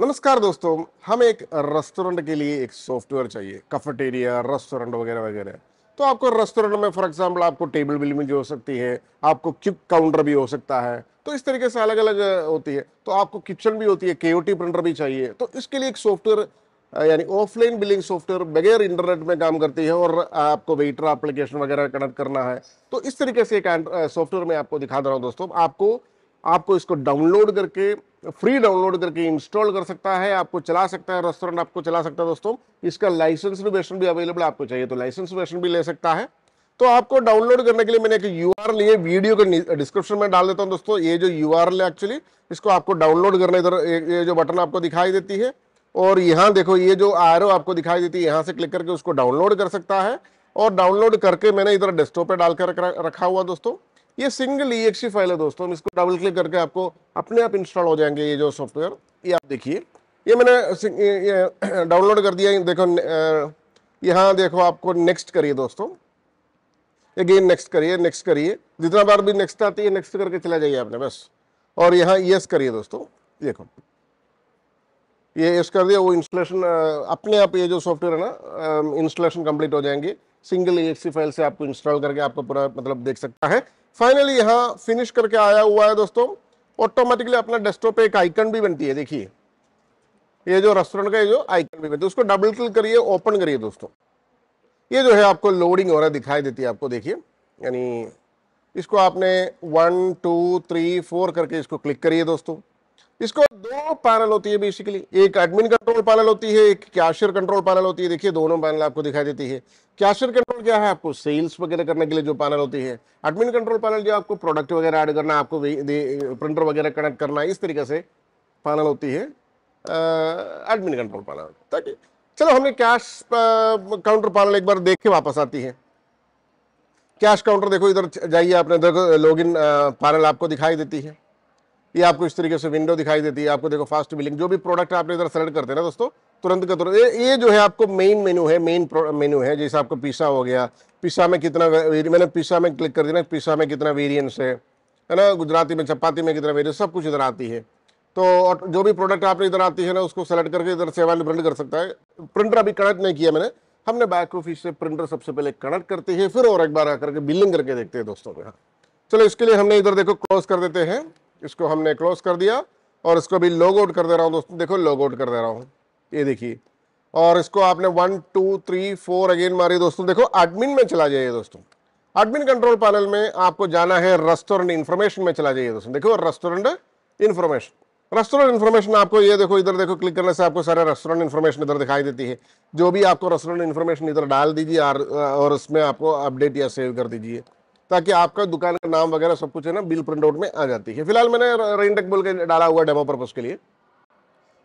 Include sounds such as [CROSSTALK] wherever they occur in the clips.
नमस्कार दोस्तों हमें एक रेस्टोरेंट के लिए एक सॉफ्टवेयर चाहिए कैफेटेरिया रेस्टोरेंट वगैरह वगैरह तो आपको रेस्टोरेंट में फॉर एग्जाम्पल आपको टेबल बिल भी हो सकती है आपको क्यूक काउंटर भी हो सकता है तो इस तरीके से अलग अलग होती है तो आपको किचन भी होती है केओटी प्रिंटर भी चाहिए तो इसके लिए एक सॉफ्टवेयर यानी ऑफलाइन बिलिंग सॉफ्टवेयर बगैर इंटरनेट में काम करती है और आपको वेटर एप्लीकेशन वगैरह कनेक्ट करना है तो इस तरीके से एक सॉफ्टवेयर में आपको दिखा दे रहा हूँ दोस्तों आपको आपको इसको डाउनलोड करके फ्री डाउनलोड करके इंस्टॉल कर सकता है आपको चला सकता है रेस्टोरेंट आपको चला सकता है दोस्तों इसका लाइसेंस वर्षन भी अवेलेबल आपको चाहिए तो लाइसेंस वर्षन भी ले सकता है तो आपको डाउनलोड करने के लिए मैंने एक यू आर लिए वीडियो के डिस्क्रिप्शन में डाल देता हूँ दोस्तों ये जो यू आर एक्चुअली इसको आपको डाउनलोड करने इधर ये जो बटन आपको दिखाई देती है और यहाँ देखो ये जो आर आपको दिखाई देती है यहाँ से क्लिक करके उसको डाउनलोड कर सकता है और डाउनलोड करके मैंने इधर डेस्कटॉप पे डालकर रखा हुआ दोस्तों ये सिंगल ई फाइल है दोस्तों हम इसको डबल क्लिक करके आपको अपने आप इंस्टॉल हो जाएंगे ये जो सॉफ्टवेयर ये आप देखिए ये मैंने डाउनलोड [CLEARS THROAT] कर दिया देखो यहाँ देखो आपको नेक्स्ट करिए दोस्तों अगेन नेक्स्ट करिए नेक्स्ट करिए जितना बार भी नेक्स्ट आती है नेक्स्ट करके चला जाइए आपने बस और यहाँ यस करिए दोस्तों देखो ये यस कर दिया वो इंस्टॉलेशन अपने आप ये जो सॉफ्टवेयर है ना इंस्टॉलेशन कंप्लीट हो जाएंगे सिंगल ई फाइल से आपको इंस्टॉल करके आपको पूरा मतलब देख सकता है फाइनली यहाँ फिनिश करके आया हुआ है दोस्तों ऑटोमेटिकली अपना डेस्कटॉप पे एक आइकन भी बनती है देखिए ये जो रेस्टोरेंट का ये जो आइकन भी बनती है उसको डबल क्लिक करिए ओपन करिए दोस्तों ये जो है आपको लोडिंग हो रहा है दिखाई देती है आपको देखिए यानी इसको आपने वन टू थ्री फोर करके इसको क्लिक करिए दोस्तों इसको दो पैनल होती है बेसिकली एक एडमिन कंट्रोल पैनल होती है एक कैशियर कंट्रोल पैनल होती है देखिए दोनों पैनल आपको दिखाई देती है कैशियर कंट्रोल क्या है आपको सेल्स वगैरह करने के लिए जो पैनल होती है एडमिन कंट्रोल पैनल जो आपको प्रोडक्ट वगैरह ऐड करना आपको प्रिंटर वगैरह कनेक्ट करना इस तरीके से पैनल होती है एडमिन कंट्रोल पैनल ताकि चलो हमने कैश काउंटर पैनल एक बार देख के वापस आती है कैश काउंटर देखो इधर जाइए आपने देखो इन पैनल आपको दिखाई देती है ये आपको इस तरीके से विंडो दिखाई देती है आपको देखो फास्ट बिलिंग जो भी प्रोडक्ट आपने इधर सेलेक्ट करते हैं ना दोस्तों तुरंत का तुरंत ये, जो है आपको मेन मेनू है मेन मेनू है जैसे आपको पिसा हो गया पिसा में कितना मैंने पिसा में क्लिक कर दिया ना पिसा में कितना वेरियंस है है ना गुजराती में चपाती में कितना वेरियंस सब कुछ इधर आती है तो जो भी प्रोडक्ट आपने इधर आती है ना उसको सेलेक्ट करके इधर सेवा प्रिंट कर सकता है प्रिंटर अभी कनेक्ट नहीं किया मैंने हमने बैक ऑफिस से प्रिंटर सबसे पहले कनेक्ट करते हैं फिर और एक बार आकर के बिलिंग करके देखते हैं दोस्तों के हाँ चलो इसके लिए हमने इधर देखो क्लोज कर देते हैं इसको हमने क्लोज कर दिया और इसको भी लॉग आउट कर दे रहा हूँ दोस्तों देखो लॉग आउट कर दे रहा हूँ ये देखिए और इसको आपने one two three four again मारी दोस्तों देखो एडमिन में चला जाइए दोस्तों एडमिन कंट्रोल पैनल में आपको जाना है रेस्टोरेंट इन्फॉर्मेशन में चला जाइए दोस्तों देखो रेस्टोरेंट इन्फॉर्मेशन रेस्टोरेंट इन्फॉर्मेशन आपको ये देखो इधर देखो क्लिक करने से आपको सारे रेस्टोरेंट इन्फॉर्मेशन इधर दिखाई देती है जो भी आपको रेस्टोरेंट इन्फॉर्मेशन इधर डाल दीजिए और उसमें आपको अपडेट या सेव कर दीजिए ताकि आपका दुकान का नाम वगैरह सब कुछ है ना बिल प्रिंट आउट में आ जाती है फिलहाल मैंने रेन टेक बोल के डाला हुआ डेमो पर्पज के लिए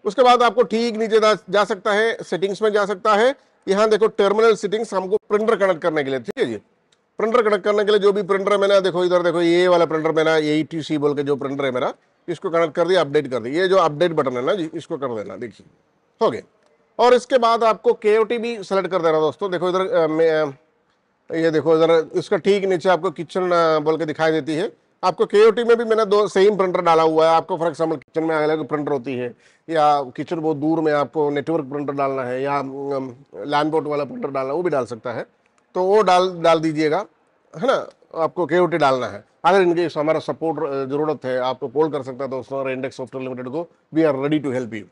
उसके बाद आपको ठीक नीचे जा सकता है सेटिंग्स में जा सकता है यहाँ देखो टर्मिनल सेटिंग्स हमको प्रिंटर कनेक्ट करने के लिए ठीक है जी प्रिंटर कनेक्ट करने के लिए जो भी प्रिंटर मैंने देखो इधर देखो ये वाला प्रिंटर मैंने ए टी सी बोल के जो प्रिंटर है मेरा इसको कनेक्ट कर दिया अपडेट कर दिया ये जो अपडेट बटन है ना जी इसको कर देना देखिए हो गया और इसके बाद आपको के ओ टी भी सेलेक्ट कर देना दोस्तों देखो इधर ये देखो ज़रा इसका ठीक नीचे आपको किचन बोल के दिखाई देती है आपको के में भी मैंने दो सेम प्रिंटर डाला हुआ है आपको फॉर एग्जाम्पल किचन में अलग अलग प्रिंटर होती है या किचन बहुत दूर में आपको नेटवर्क प्रिंटर डालना है या लैंडबोर्ड वाला प्रिंटर डालना वो भी डाल सकता है तो वो डाल डाल दीजिएगा है ना आपको के डालना है अगर इनके हमारा सपोर्ट जरूरत है आपको तो कॉल कर सकता है दोस्तों इंडेक्स सॉफ्टवेयर लिमिटेड को we are ready to help you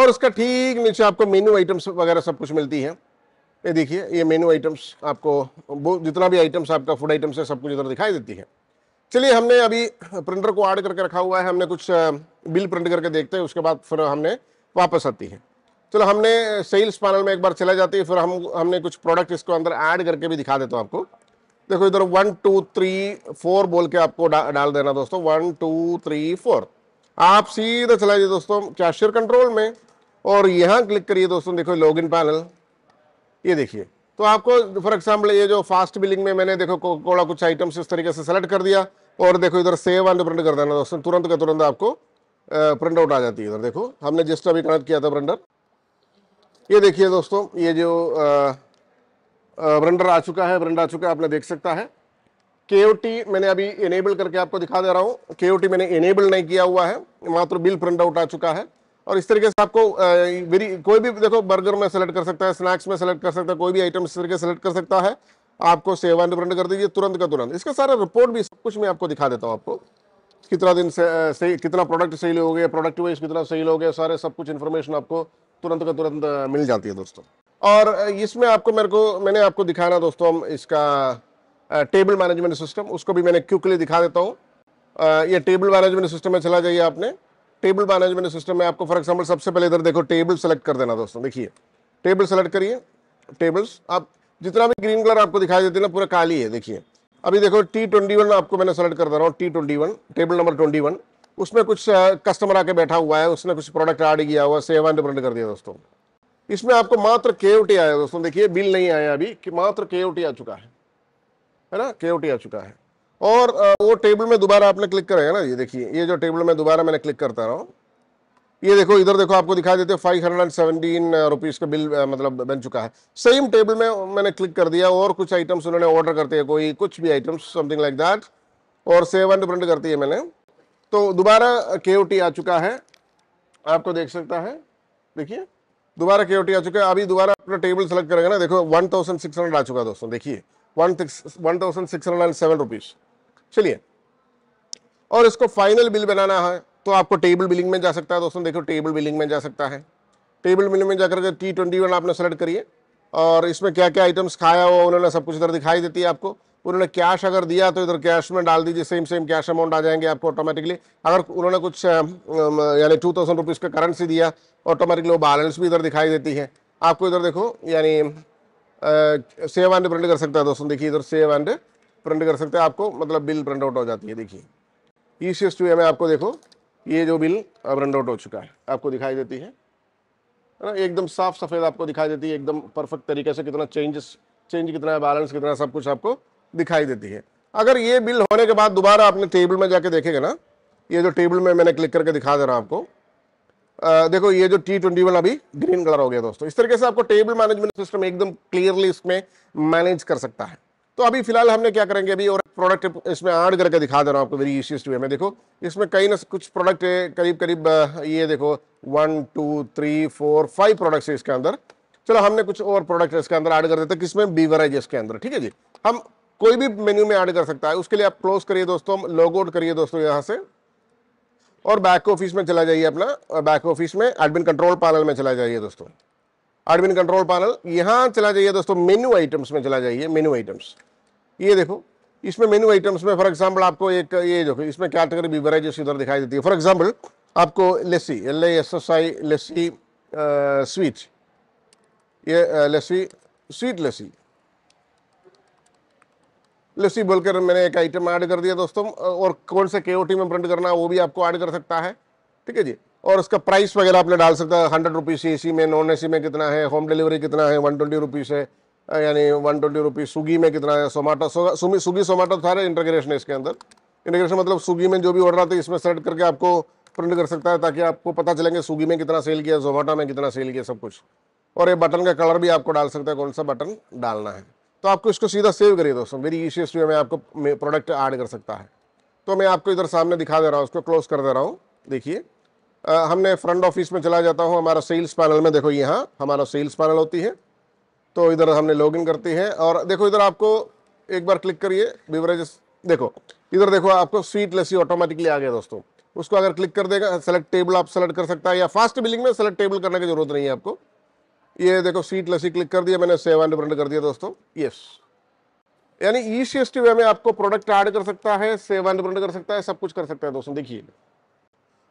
और उसका ठीक नीचे आपको मेन्यू आइटम्स वगैरह सब कुछ मिलती है ये देखिए ये मेनू आइटम्स आपको जितना भी आइटम्स आपका फूड आइटम्स है सब कुछ इधर दिखाई देती है चलिए हमने अभी प्रिंटर को ऐड करके रखा हुआ है हमने कुछ बिल प्रिंट करके देखते हैं उसके बाद फिर हमने वापस आती है चलो हमने सेल्स पैनल में एक बार चला जाती है फिर हम हमने कुछ प्रोडक्ट इसको अंदर ऐड करके भी दिखा देता हूँ आपको देखो इधर वन टू थ्री फोर बोल के आपको डा, डाल देना दोस्तों वन टू थ्री फोर आप सीधा चला जाइए दोस्तों कैशियर कंट्रोल में और यहाँ क्लिक करिए दोस्तों देखो इन पैनल ये देखिए तो आपको फॉर एग्जाम्पल ये जो फास्ट बिलिंग में मैंने देखो कोड़ा कुछ आइटम्स इस तरीके से सेलेक्ट कर दिया और देखो इधर सेव एंड प्रिंट कर देना दोस्तों तुरंत का तुरंत आपको प्रिंट आउट आ जाती है इधर देखो हमने जिस अभी कनेक्ट किया था प्रिंटर ये देखिए दोस्तों ये जो प्रिंटर आ चुका है प्रिंट आ चुका है आपने देख सकता है के मैंने अभी इनेबल करके आपको दिखा दे रहा हूँ के मैंने इनेबल नहीं किया हुआ है मात्र बिल प्रिंट आउट आ चुका है और इस तरीके से आपको वेरी कोई भी देखो बर्गर में सेलेक्ट कर सकता है स्नैक्स में सेलेक्ट कर सकता है कोई भी आइटम इस तरीके सेलेक्ट कर सकता है आपको सेवा डिपेंड कर दीजिए तुरंत का तुरंत इसका सारा रिपोर्ट भी सब कुछ मैं आपको दिखा देता हूँ आपको कितना दिन से सही कितना प्रोडक्ट सही हो गया प्रोडक्ट वाइज कितना सही हो गया सारे सब कुछ इन्फॉर्मेशन आपको तुरंत का तुरंत मिल जाती है दोस्तों और इसमें आपको मेरे को मैंने आपको दिखाना दोस्तों हम इसका टेबल मैनेजमेंट सिस्टम उसको भी मैंने क्यूकली दिखा देता हूँ ये टेबल मैनेजमेंट सिस्टम में चला जाइए आपने टेबल मैनेजमेंट सिस्टम में आपको फॉर एग्जाम्पल सबसे पहले इधर देखो टेबल सेलेक्ट कर देना दोस्तों देखिए टेबल सेलेक्ट करिए टेबल्स आप जितना भी ग्रीन कलर आपको दिखाई देती है ना पूरा काली है देखिए अभी देखो टी ट्वेंटी वन आपको मैंने सेलेक्ट कर दे रहा हूँ T twenty one table number twenty one उसमें कुछ कस्टमर आके बैठा हुआ है उसने कुछ प्रोडक्ट ऐड किया हुआ सेव एंड प्रिंट कर दिया दोस्तों इसमें आपको मात्र टी आया दोस्तों देखिए बिल नहीं आया अभी कि मात्र टी आ चुका है है ना टी आ चुका है और वो टेबल में दोबारा आपने क्लिक करेगा ना ये देखिए ये जो टेबल में दोबारा मैंने क्लिक करता रहा हूँ ये देखो इधर देखो आपको दिखाई देते फाइव हंड्रेड सेवनटीन रुपीज़ का बिल मतलब बन चुका है सेम टेबल में मैंने क्लिक कर दिया और कुछ आइटम्स उन्होंने ऑर्डर करते हैं कोई कुछ भी आइटम्स समथिंग लाइक दैट और सेव एंड प्रिंट करती है मैंने तो दोबारा के आ चुका है आपको देख सकता है देखिए दोबारा के आ चुका है अभी दोबारा अपना टेबल सेलेक्ट करेंगे ना देखो वन थाउजेंड सिक्स हंड्रेड आ चुका है दोस्तों देखिए one six one thousand six hundred and seven rupees चलिए और इसको फाइनल बिल बनाना है तो आपको टेबल बिलिंग में जा सकता है दोस्तों देखो टेबल बिलिंग में जा सकता है टेबल बिलिंग में जाकर के टी ट्वेंटी वन आपने सेलेक्ट करिए और इसमें क्या क्या आइटम्स खाया हुआ उन्होंने सब कुछ इधर दिखाई देती है आपको उन्होंने कैश अगर दिया तो इधर कैश में डाल दीजिए सेम सेम कैश अमाउंट आ जाएंगे आपको ऑटोमेटिकली अगर उन्होंने कुछ यानी टू थाउजेंड रुपीज़ का करेंसी दिया ऑटोमेटिकली वो बैलेंस भी इधर दिखाई देती है आपको इधर देखो यानी सेव एंड प्रिंट कर सकता है दोस्तों देखिए इधर सेव एंड प्रिंट कर सकते हैं आपको मतलब बिल प्रिंट आउट हो जाती है देखिए ई सी एस टू में आपको देखो ये जो बिल प्रिंट आउट हो चुका है आपको दिखाई देती है ना एकदम साफ सफ़ेद आपको दिखाई देती है एकदम परफेक्ट तरीके से कितना चेंजेस चेंज कितना है बैलेंस कितना सब कुछ आपको दिखाई देती है अगर ये बिल होने के बाद दोबारा आपने टेबल में जाके देखेंगे ना ये जो टेबल में मैंने क्लिक करके दिखा दे रहा आपको आ, देखो ये जो टी ट्वेंटी वन अभी ग्रीन कलर हो गया दोस्तों इस तरीके से आपको टेबल मैनेजमेंट सिस्टम एकदम क्लियरली इसमें मैनेज कर सकता है तो अभी फिलहाल हमने क्या करेंगे अभी और प्रोडक्ट इसमें ऐड करके दिखा दे रहा हूँ आपको वेरी ईजीएस्ट वे में देखो इसमें कई ना कुछ प्रोडक्ट करीब करीब ये देखो one two three four five products है इसके अंदर चलो हमने कुछ और प्रोडक्ट इसके अंदर ऐड कर देते हैं किसमें बीवरेजेस इसके अंदर ठीक है जी हम कोई भी मेन्यू में ऐड कर सकता है उसके लिए आप क्लोज करिए दोस्तों लॉग आउट करिए दोस्तों यहाँ से और बैक ऑफिस में चला जाइए अपना बैक ऑफिस में एडमिन कंट्रोल पैनल में चला जाइए दोस्तों एडमिन कंट्रोल पैनल यहाँ चला जाइए दोस्तों मेन्यू आइटम्स में चला जाइए मेन्यू आइटम्स ये देखो इसमें मेन्यू आइटम्स में फॉर एग्जांपल आपको एक ये देखो इसमें कैटेगरी बीवरेजेस इधर दिखाई देती है फॉर एग्जांपल आपको lassi L S S I lassi sweet ये लस्सी स्वीट लस्सी लस्सी बोलकर मैंने एक आइटम ऐड कर दिया दोस्तों और कौन से के में प्रिंट करना है वो भी आपको ऐड कर सकता है ठीक है जी और उसका प्राइस वगैरह आपने डाल सकते हैं हंड्रेड रुपीज़ ए सी में नॉन ए सी में कितना है होम डिलीवरी कितना है वन ट्वेंटी रुपीज़ है यानी वन ट्वेंटी रुपीज़ स्विगी में कितना है सोमाटो स्विगी सोमाटो सारे इंटरग्रेशन है इसके अंदर इंटरग्रेशन मतलब स्विगी में जो भी ऑर्डर आता है इसमें सेलेक्ट करके आपको प्रिंट कर सकता है ताकि आपको पता चलेंगे स्विगी में कितना सेल किया जोमाटो में कितना सेल किया सब कुछ और ये बटन का कलर भी आपको डाल सकते हैं कौन सा बटन डालना है तो आपको इसको सीधा सेव करिए दोस्तों वेरी ईजीएस्ट वे में आपको प्रोडक्ट ऐड कर सकता है तो मैं आपको इधर सामने दिखा दे रहा हूँ उसको क्लोज कर दे रहा हूँ देखिए हमने फ्रंट ऑफिस में चला जाता हूँ हमारा सेल्स पैनल में देखो यहाँ हमारा सेल्स पैनल होती है तो इधर हमने लॉग इन करती है और देखो इधर आपको एक बार क्लिक करिए बिवरेजेस देखो इधर देखो आपको स्वीट लस्सी ऑटोमेटिकली आ गया दोस्तों उसको अगर क्लिक कर देगा सेलेक्ट टेबल आप सेलेक्ट कर सकता है या फास्ट बिलिंग में सेलेक्ट टेबल करने की जरूरत नहीं है आपको ये देखो स्वीट लस्सी क्लिक कर दिया मैंने सेवन डिफरेंट कर दिया दोस्तों यस यानी ई सी एस टी वे में आपको प्रोडक्ट ऐड कर सकता है सेवन डिफरेंट कर सकता है सब कुछ कर सकता है दोस्तों देखिए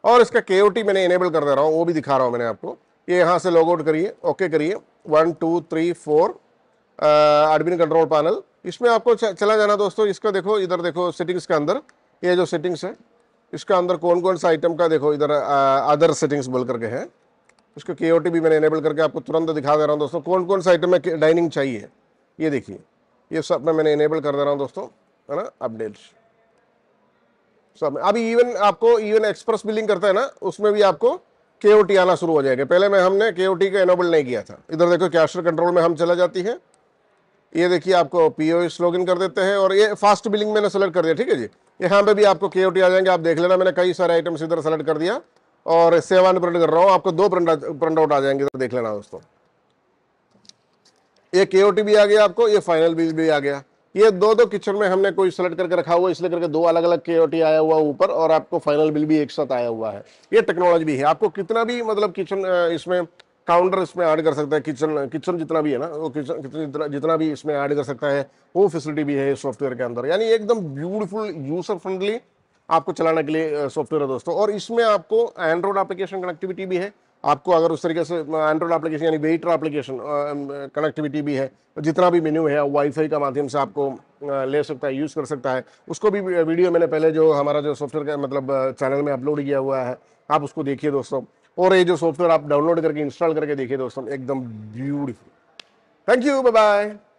और इसका के मैंने इनेबल कर दे रहा हूँ वो भी दिखा रहा हूँ मैंने आपको ये यहाँ से लॉग आउट करिए ओके करिए one two three four admin control panel इसमें आपको चला जाना दोस्तों इसका देखो इधर देखो सेटिंग्स के अंदर ये जो सेटिंग्स है इसका अंदर कौन कौन सा आइटम का देखो इधर अदर uh, सेटिंग्स बोल करके है इसको के भी मैंने इनेबल करके आपको तुरंत दिखा दे रहा हूँ दोस्तों कौन कौन सा आइटम में डाइनिंग चाहिए ये देखिए ये सब मैं मैंने इनेबल कर दे रहा हूँ दोस्तों है ना अपडेट्स सब अभी इवन आपको इवन एक्सप्रेस बिलिंग करता है ना उसमें भी आपको के आना शुरू हो जाएगा पहले में हमने के का एनोबल नहीं किया था इधर देखो कैशर कंट्रोल में हम चला जाती है ये देखिए आपको पी ओ स्लोगिन कर देते हैं और ये फास्ट बिलिंग मैंने सेलेक्ट कर दिया ठीक है जी यहाँ पे भी आपको के आ जाएंगे आप देख लेना मैंने कई सारे आइटम्स इधर सेलेक्ट कर दिया और सेवन प्रिंट कर रहा हूँ आपको दो प्रिंट प्रिंट आउट आ जाएंगे इधर देख लेना दोस्तों ये के भी आ गया आपको ये फाइनल बिल भी आ गया ये दो दो किचन में हमने कोई सेलेक्ट करके रखा हुआ इसलिए करके दो अलग अलग के आया हुआ ऊपर और आपको फाइनल बिल भी एक साथ आया हुआ है ये टेक्नोलॉजी भी है आपको कितना भी मतलब किचन इसमें काउंटर इसमें ऐड कर सकता है किचन किचन जितना भी है ना वो किचन जितना जितना भी इसमें ऐड कर सकता है वो फैसिलिटी भी है सॉफ्टवेयर के अंदर यानी एकदम ब्यूटीफुल यूजर फ्रेंडली आपको चलाने के लिए सॉफ्टवेयर है दोस्तों और इसमें आपको एंड्रॉयड एप्लीकेशन कनेक्टिविटी भी है आपको अगर उस तरीके से एंड्रॉइड एप्लीकेशन यानी वेटर एप्लीकेशन कनेक्टिविटी भी है जितना भी मेन्यू है वाईफाई का माध्यम से आपको ले सकता है यूज़ कर सकता है उसको भी वीडियो मैंने पहले जो हमारा जो सॉफ्टवेयर का मतलब चैनल में अपलोड किया हुआ है आप उसको देखिए दोस्तों और ये जो सॉफ्टवेयर आप डाउनलोड करके इंस्टॉल करके देखिए दोस्तों एकदम beautiful thank you bye bye